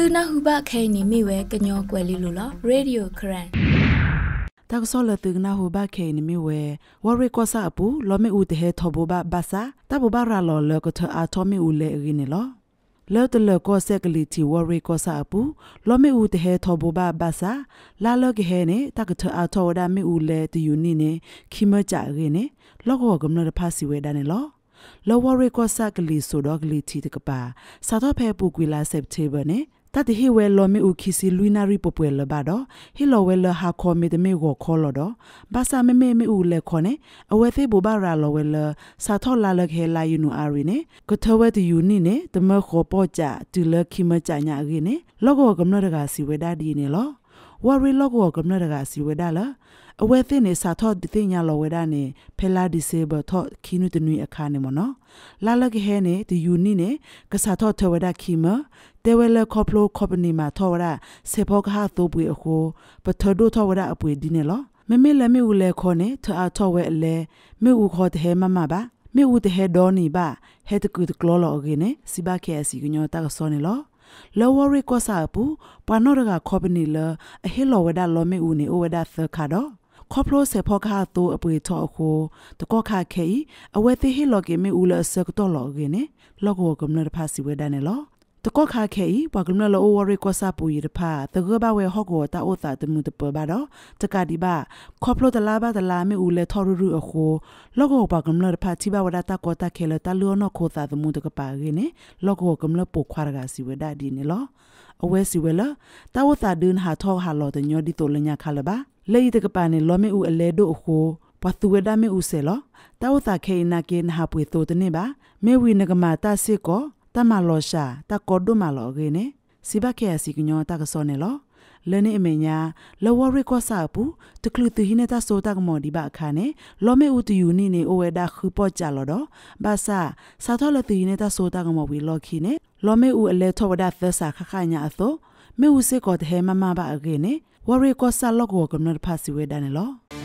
သူနာဟုဘခဲနေမိဝဲကညောကွယ်လီလိုလားရေဒီယိုခရန်တောက်စောလသူနာဟုဘခဲနေမိဝဲဝရီကောဆာပူလောမေဦးတဟဲထောဘဘဘာစာတဘဘရာလောလကထအာထောမေဦးလေရင်းလောလောတလကောဆက်ကလီတီဝရီကောဆာပူလောမေဦးတဟဲထောဘဘဘာစာ လာလကဟဲနေတကထအာထောဒါမေဦးလေတယူနိနေခိမကြရင်းနေလောကောကမနတဖစီဝဲဒါနေလောလောဝရီကောဆက်ကလီဆိုတော့ကလီတီတကပါစာတော့ဖဲပူကွေလာစက်တေဘာနေတတ်ဟိဝဲလောမီဥခိစီလူနာရီပပွဲလဘတော့ဟီလောဝဲလဟာခေါ်မီတမီကိုခေါ်လောတော့ဘာသာမမေမီဥလဲခေါ်နေအဝဲသေးဘူဘာရာလောဝဲလစာထောလာလခဲလာယူနူအာရီနေကထဝဲတယူနီနေတမခေါ်ပေါ်ကြတူလခိမကြညာရီနေလောကောကမ္နရကစီဝဲဒါဒီနေလောဝါရီလော့ကောကမ္နရကစီဝဒါလာအဝဲသိနေစာထော့ဒီသိညာလောဝဒါနေဖဲလာဒီဆေဘထော့ခီနုတနွီအခါနေမနော်လာလကဟဲနေဒီယူနီနေကစာထော့ထဝဒါခီမတဲဝဲလခေါပလိုခေါပနီမာထော့ဝဒါဆေဖောကဟာသိုးပွေအခိုပထဒိုထော့ဝဒါအပွေဒီနေလောမမေလမေဦးလဲခေါ်နေထအထော့ဝဲအလဲမေဦးခေါ်တဲ့မမပါမေဦးတဲ့ဒေါ်နီပါဟဲတကူတကလောလောအကင်းနေစီဘာခဲအစီကညောတာကစောနေလောလောဝရီကောစာပူပနောရကခောပနီလအဟေလောဝဒါလောမေဦးနေဩဝဒါသခါတော့ခေါပလို့စေဖောခါတူအပွေထော်ကိုတကောခါခဲအဝဲသိဟေလောကေမေဦးလဆကတော်လောကေနေလောကောကမ္နရဖာစီဝဲဒါနေလောတကောခါခဲဤဘာကလမလောဝရီကောစာပူရဖာတကောဘဝဲဟောကောတာအိုတာတမှုတပဘာတော့တကဒီဘာခေါပလိုတလာဘာတလာမေဦးလဲထော်ရူအခိုလောကောဘာကလမလဖာချိဘဝဒတာကောတာခဲလတလောနောခောတာတမှုတကပါရင်းနေလောကောကမလပိုခွာရကစီဝဒဒီနေလောအဝဲစီဝဲလတာဝတာဒင်းဟာထောဟာလောတညောဒီတိုလညာခါလဘာလေဤတကပါနေလောမေဦးအလဲတို့အခိုပသူဝဒမေဦးဆဲလောတာဝတာခဲနာကေနဟာပွေတိုတနေပါမေဝီနဂမတာစစ်ကောတမလောရှာတကောဒုမလောဂေနေစိဘကေအစီကညောတကစောနေလောလဲနေအမေညာလဝရိကောစာပူတကလူသူဟိနေတာဆိုတာကမောဒီဘခါနေလောမေဥတယူနိနေအိုဝဲဒါခူပေါ်ကြလောတော့ဘာသာစာတော်လသူဟိနေတာဆိုတာကမောဝီလောခိနေလောမေဥအလဲထောဝဒသဆာခခညာအသောမေဥစေကောတဟဲမမဘအကေနေဝရိကောစာလောကောကမနဖာစီဝဲဒါနေလော